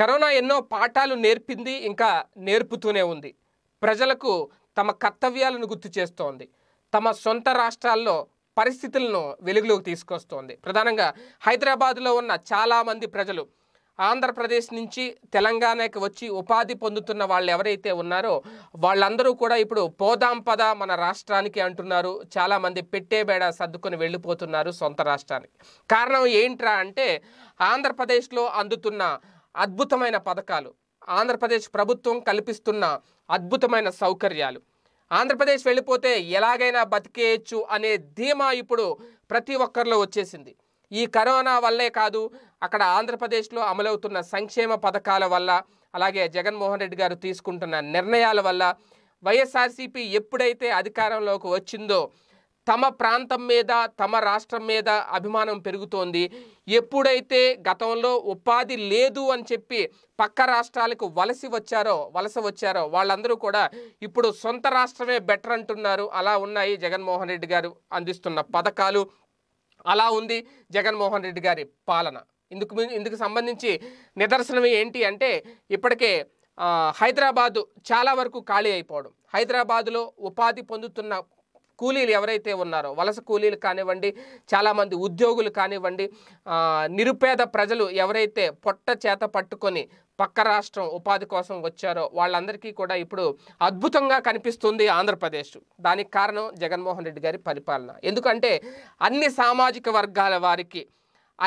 corona ఎన్నో పాఠాలు నేర్పింది ఇంకా నేర్పుతూనే ఉంది ప్రజలకు తమ కర్తవ్యాలను గుర్తు చేస్తోంది తమ సొంత రాష్ట్రాల్లో పరిస్థితులను వెలుగులోకి తీసుకొస్తోంది ప్రధానంగా హైదరాబాద్లో ఉన్న చాలామంది ప్రజలు ఆంధ్రప్రదేశ్ నుంచి తెలంగాణకి వచ్చి ఉపాధి పొందుతున్న వాళ్ళు ఎవరైతే ఉన్నారో వాళ్ళందరూ కూడా ఇప్పుడు పోదాం పద మన రాష్ట్రానికి అంటున్నారు చాలామంది పెట్టేబేడ సర్దుకొని వెళ్ళిపోతున్నారు సొంత రాష్ట్రానికి కారణం ఏంట్రా అంటే ఆంధ్రప్రదేశ్లో అందుతున్న అద్భుతమైన పథకాలు ఆంధ్రప్రదేశ్ ప్రభుత్వం కల్పిస్తున్న అద్భుతమైన సౌకర్యాలు ఆంధ్రప్రదేశ్ వెళ్ళిపోతే ఎలాగైనా బతికేయచ్చు అనే ధీమా ఇప్పుడు ప్రతి ఒక్కరిలో వచ్చేసింది ఈ కరోనా వల్లే కాదు అక్కడ ఆంధ్రప్రదేశ్లో అమలవుతున్న సంక్షేమ పథకాల వల్ల అలాగే జగన్మోహన్ రెడ్డి గారు తీసుకుంటున్న నిర్ణయాల వల్ల వైఎస్ఆర్సీపీ ఎప్పుడైతే అధికారంలోకి వచ్చిందో తమ ప్రాంతం మీద తమ రాష్ట్రం మీద అభిమానం పెరుగుతోంది ఎప్పుడైతే గతంలో ఉపాధి లేదు అని చెప్పి పక్క రాష్ట్రాలకు వలసి వచ్చారో వలస వచ్చారో వాళ్ళందరూ కూడా ఇప్పుడు సొంత రాష్ట్రమే బెటర్ అంటున్నారు అలా ఉన్నాయి జగన్మోహన్ రెడ్డి గారు అందిస్తున్న పథకాలు అలా ఉంది జగన్మోహన్ రెడ్డి గారి పాలన ఇందుకు ఇందుకు సంబంధించి నిదర్శనం ఏంటి అంటే ఇప్పటికే హైదరాబాదు చాలా వరకు ఖాళీ అయిపోవడం హైదరాబాదులో ఉపాధి పొందుతున్న కూలీలు ఎవరైతే ఉన్నారో వలస కూలీలు కానివ్వండి చాలామంది ఉద్యోగులు కానివ్వండి నిరుపేద ప్రజలు ఎవరైతే పొట్ట చేత పట్టుకొని పక్క రాష్ట్రం ఉపాధి కోసం వచ్చారో వాళ్ళందరికీ కూడా ఇప్పుడు అద్భుతంగా కనిపిస్తుంది ఆంధ్రప్రదేశ్ దానికి కారణం జగన్మోహన్ రెడ్డి గారి పరిపాలన ఎందుకంటే అన్ని సామాజిక వర్గాల వారికి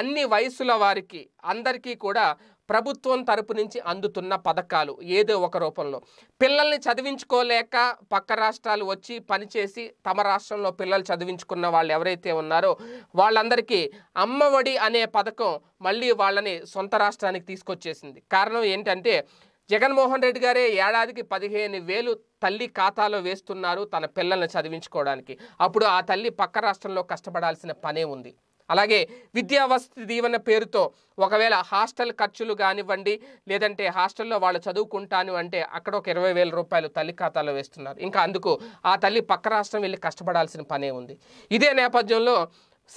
అన్ని వయసుల వారికి అందరికీ కూడా ప్రభుత్వం తరపు నుంచి అందుతున్న పథకాలు ఏదో ఒక రూపంలో పిల్లల్ని చదివించుకోలేక పక్క రాష్ట్రాలు వచ్చి పనిచేసి తమ రాష్ట్రంలో పిల్లలు చదివించుకున్న వాళ్ళు ఎవరైతే ఉన్నారో వాళ్ళందరికీ అమ్మఒడి అనే పథకం మళ్ళీ వాళ్ళని సొంత రాష్ట్రానికి తీసుకొచ్చేసింది కారణం ఏంటంటే జగన్మోహన్ రెడ్డి గారే ఏడాదికి పదిహేను వేలు తల్లి ఖాతాలో వేస్తున్నారు తన పిల్లల్ని చదివించుకోవడానికి అప్పుడు ఆ తల్లి పక్క రాష్ట్రంలో కష్టపడాల్సిన పనే ఉంది అలాగే విద్యావసతి దీవెన పేరుతో ఒకవేళ హాస్టల్ ఖర్చులు కానివ్వండి లేదంటే హాస్టల్లో వాళ్ళు చదువుకుంటాను అంటే అక్కడ ఒక ఇరవై వేల రూపాయలు తల్లి ఖాతాలో వేస్తున్నారు ఇంకా అందుకు ఆ తల్లి పక్క రాష్ట్రం వెళ్ళి కష్టపడాల్సిన పనే ఉంది ఇదే నేపథ్యంలో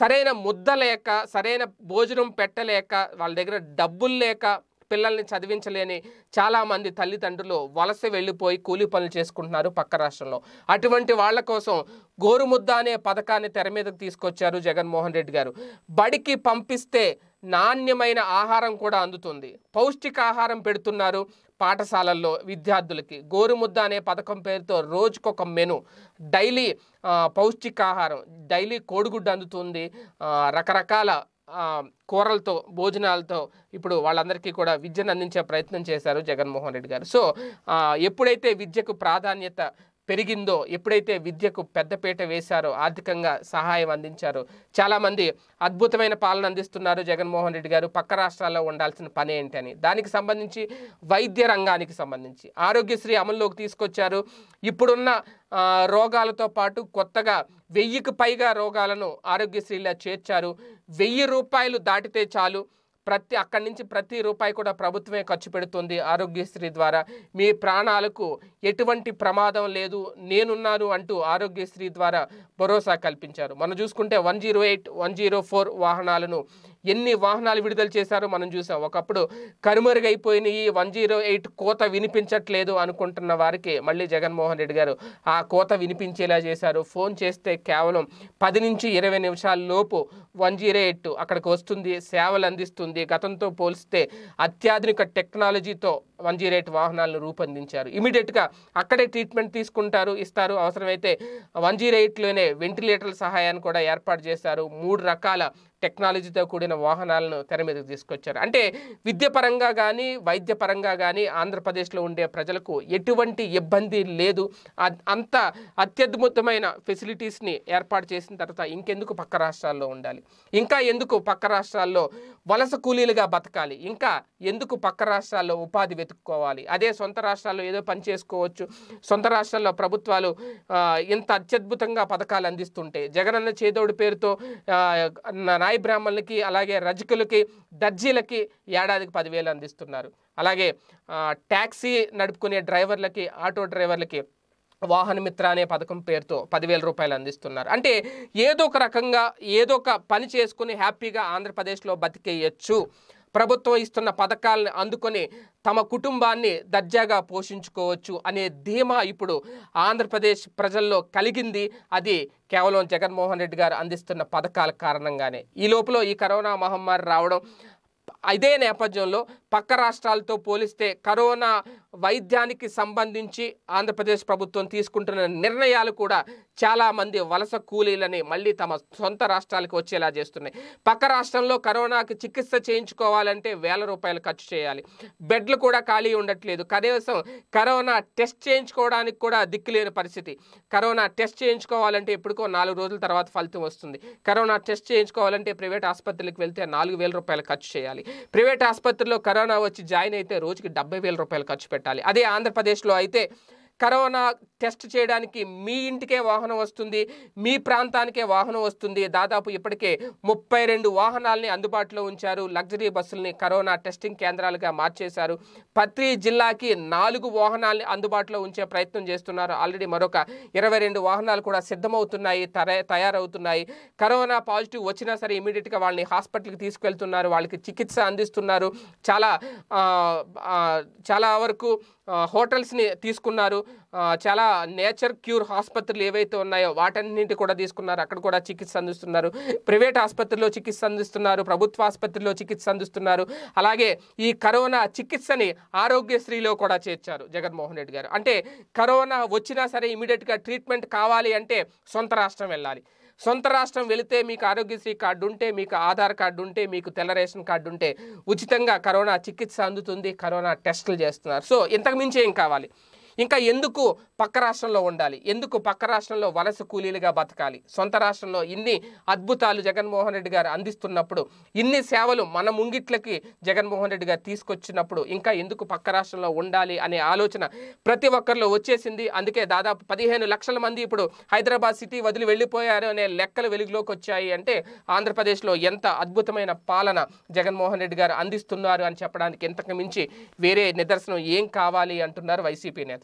సరైన ముద్ద లేక సరైన భోజనం పెట్టలేక వాళ్ళ దగ్గర డబ్బులు లేక పిల్లల్ని చదివించలేని చాలామంది తల్లిదండ్రులు వలస వెళ్ళిపోయి కూలీ పనులు చేసుకుంటున్నారు పక్క రాష్ట్రంలో అటువంటి వాళ్ళ కోసం గోరుముద్ద అనే పథకాన్ని తెర మీదకు తీసుకొచ్చారు జగన్మోహన్ రెడ్డి గారు బడికి పంపిస్తే నాణ్యమైన ఆహారం కూడా అందుతుంది పౌష్టికాహారం పెడుతున్నారు పాఠశాలల్లో విద్యార్థులకి గోరుముద్ద అనే పథకం పేరుతో రోజుకొక మెను డైలీ పౌష్టికాహారం డైలీ కోడిగుడ్డు అందుతుంది రకరకాల కూరలతో భోజనాలతో ఇప్పుడు వాళ్ళందరికీ కూడా విద్యను అందించే ప్రయత్నం చేశారు జగన్మోహన్ రెడ్డి గారు సో ఎప్పుడైతే విద్యకు ప్రాధాన్యత పెరిగిందో ఎప్పుడైతే విద్యకు పెద్దపీట వేశారో ఆర్థికంగా సహాయం అందించారో చాలామంది అద్భుతమైన పాలన అందిస్తున్నారు జగన్మోహన్ రెడ్డి గారు పక్క రాష్ట్రాల్లో ఉండాల్సిన పని ఏంటి అని దానికి సంబంధించి వైద్య రంగానికి సంబంధించి ఆరోగ్యశ్రీ అమల్లోకి తీసుకొచ్చారు ఇప్పుడున్న రోగాలతో పాటు కొత్తగా వెయ్యికి పైగా రోగాలను ఆరోగ్యశ్రీలో చేర్చారు వెయ్యి రూపాయలు దాటితే చాలు ప్రతి అక్కడి నుంచి ప్రతి రూపాయి కూడా ప్రభుత్వమే ఖర్చు పెడుతుంది ఆరోగ్యశ్రీ ద్వారా మీ ప్రాణాలకు ఎటువంటి ప్రమాదం లేదు నేనున్నాను అంటూ ఆరోగ్యశ్రీ ద్వారా భరోసా కల్పించారు మనం చూసుకుంటే one zero eight one zero four వాహనాలను ఎన్ని వాహనాలు విడుదల చేశారో మనం చూసాం ఒకప్పుడు కనుమరుగైపోయినాయి వన్ జీరో ఎయిట్ కోత వినిపించట్లేదు అనుకుంటున్న వారికి మళ్ళీ జగన్మోహన్ రెడ్డి గారు ఆ కోత వినిపించేలా చేశారు ఫోన్ చేస్తే కేవలం పది నుంచి ఇరవై నిమిషాల లోపు వన్ జీరో ఎయిట్ అక్కడికి వస్తుంది సేవలు అందిస్తుంది గతంతో పోలిస్తే అత్యాధునిక టెక్నాలజీతో వన్ జీరో ఎయిట్ వాహనాలను రూపొందించారు ఇమీడియట్గా అక్కడే ట్రీట్మెంట్ తీసుకుంటారు ఇస్తారు అవసరమైతే వన్ జీరో ఎయిట్లోనే వెంటిలేటర్ల సహాయాన్ని కూడా ఏర్పాటు చేశారు మూడు రకాల టెక్నాలజీతో కూడిన వాహనాలను తెర మీదకి తీసుకొచ్చారు అంటే విద్యపరంగా కానీ వైద్యపరంగా కానీ ఆంధ్రప్రదేశ్లో ఉండే ప్రజలకు ఎటువంటి ఇబ్బంది లేదు అంత అత్యద్భుతమైన ఫెసిలిటీస్ని ఏర్పాటు చేసిన తర్వాత ఇంకెందుకు పక్క రాష్ట్రాల్లో ఉండాలి ఇంకా ఎందుకు పక్క రాష్ట్రాల్లో వలస కూలీలుగా బతకాలి ఇంకా ఎందుకు పక్క రాష్ట్రాల్లో ఉపాధి వెతుక్కోవాలి అదే సొంత రాష్ట్రాల్లో ఏదో పని చేసుకోవచ్చు సొంత రాష్ట్రాల్లో ప్రభుత్వాలు ఇంత అత్యద్భుతంగా పథకాలు అందిస్తుంటే జగనన్న చేదోడు పేరుతో నాయ బ్రాహ్మణులకి అలాగే రజకులకి దర్జీలకి ఏడాదికి పదివేలు అందిస్తున్నారు అలాగే ట్యాక్సీ నడుపుకునే డ్రైవర్లకి ఆటో డ్రైవర్లకి వాహన మిత్ర అనే పథకం పేరుతో పదివేల రూపాయలు అందిస్తున్నారు అంటే ఏదో ఒక రకంగా ఏదో ఒక పని చేసుకుని హ్యాపీగా ఆంధ్రప్రదేశ్లో బతికేయచ్చు ప్రభుత్వం ఇస్తున్న పథకాలను అందుకొని తమ కుటుంబాన్ని దర్జాగా పోషించుకోవచ్చు అనే ధీమా ఇప్పుడు ఆంధ్రప్రదేశ్ ప్రజల్లో కలిగింది అది కేవలం జగన్మోహన్ రెడ్డి గారు అందిస్తున్న పథకాల కారణంగానే ఈ లోపల ఈ కరోనా మహమ్మారి రావడం అదే నేపథ్యంలో పక్క రాష్ట్రాలతో పోలిస్తే కరోనా వైద్యానికి సంబంధించి ఆంధ్రప్రదేశ్ ప్రభుత్వం తీసుకుంటున్న నిర్ణయాలు కూడా చాలామంది వలస కూలీలని మళ్ళీ తమ సొంత రాష్ట్రాలకు వచ్చేలా చేస్తున్నాయి పక్క రాష్ట్రంలో కరోనాకి చికిత్స చేయించుకోవాలంటే వేల రూపాయలు ఖర్చు చేయాలి బెడ్లు కూడా ఖాళీ ఉండట్లేదు కనీసం కరోనా టెస్ట్ చేయించుకోవడానికి కూడా దిక్కులేని పరిస్థితి కరోనా టెస్ట్ చేయించుకోవాలంటే ఎప్పటికో నాలుగు రోజుల తర్వాత ఫలితం వస్తుంది కరోనా టెస్ట్ చేయించుకోవాలంటే ప్రైవేట్ ఆసుపత్రులకు వెళ్తే నాలుగు వేల రూపాయలు ఖర్చు చేయాలి ప్రైవేట్ ఆసుపత్రిలో కరోనా వచ్చి జాయిన్ అయితే రోజుకి డెబ్బై వేల రూపాయలు ఖర్చు పెట్టాలి పెట్టాలి అదే ఆంధ్రప్రదేశ్లో అయితే కరోనా టెస్ట్ చేయడానికి మీ ఇంటికే వాహనం వస్తుంది మీ ప్రాంతానికే వాహనం వస్తుంది దాదాపు ఇప్పటికే ముప్పై రెండు వాహనాలని అందుబాటులో ఉంచారు లగ్జరీ బస్సుల్ని కరోనా టెస్టింగ్ కేంద్రాలుగా మార్చేశారు ప్రతి జిల్లాకి నాలుగు వాహనాలని అందుబాటులో ఉంచే ప్రయత్నం చేస్తున్నారు ఆల్రెడీ మరొక ఇరవై రెండు వాహనాలు కూడా సిద్ధమవుతున్నాయి తయారవుతున్నాయి కరోనా పాజిటివ్ వచ్చినా సరే ఇమీడియట్గా వాళ్ళని హాస్పిటల్కి తీసుకెళ్తున్నారు వాళ్ళకి చికిత్స అందిస్తున్నారు చాలా చాలా వరకు హోటల్స్ని తీసుకున్నారు చాలా నేచర్ క్యూర్ ఆసుపత్రులు ఏవైతే ఉన్నాయో వాటన్నింటి కూడా తీసుకున్నారు అక్కడ కూడా చికిత్స అందిస్తున్నారు ప్రైవేట్ ఆసుపత్రిలో చికిత్స అందిస్తున్నారు ప్రభుత్వ ఆసుపత్రిలో చికిత్స అందిస్తున్నారు అలాగే ఈ కరోనా చికిత్సని ఆరోగ్యశ్రీలో కూడా చేర్చారు జగన్మోహన్ రెడ్డి గారు అంటే కరోనా వచ్చినా సరే ఇమీడియట్గా ట్రీట్మెంట్ కావాలి అంటే సొంత రాష్ట్రం వెళ్ళాలి సొంత రాష్ట్రం వెళితే మీకు ఆరోగ్యశ్రీ కార్డు ఉంటే మీకు ఆధార్ కార్డు ఉంటే మీకు తెల్ల రేషన్ కార్డు ఉంటే ఉచితంగా కరోనా చికిత్స అందుతుంది కరోనా టెస్టులు చేస్తున్నారు సో ఇంతకు మించి ఏం కావాలి ఇంకా ఎందుకు పక్క రాష్ట్రంలో ఉండాలి ఎందుకు పక్క రాష్ట్రంలో వలస కూలీలుగా బతకాలి సొంత రాష్ట్రంలో ఇన్ని అద్భుతాలు జగన్మోహన్ రెడ్డి గారు అందిస్తున్నప్పుడు ఇన్ని సేవలు మన ముంగిట్లకి జగన్మోహన్ రెడ్డి గారు తీసుకొచ్చినప్పుడు ఇంకా ఎందుకు పక్క రాష్ట్రంలో ఉండాలి అనే ఆలోచన ప్రతి ఒక్కరిలో వచ్చేసింది అందుకే దాదాపు పదిహేను లక్షల మంది ఇప్పుడు హైదరాబాద్ సిటీ వదిలి వెళ్ళిపోయారు అనే లెక్కలు వెలుగులోకి వచ్చాయి అంటే ఆంధ్రప్రదేశ్లో ఎంత అద్భుతమైన పాలన జగన్మోహన్ రెడ్డి గారు అందిస్తున్నారు అని చెప్పడానికి ఇంతకు మించి వేరే నిదర్శనం ఏం కావాలి అంటున్నారు వైసీపీ నేత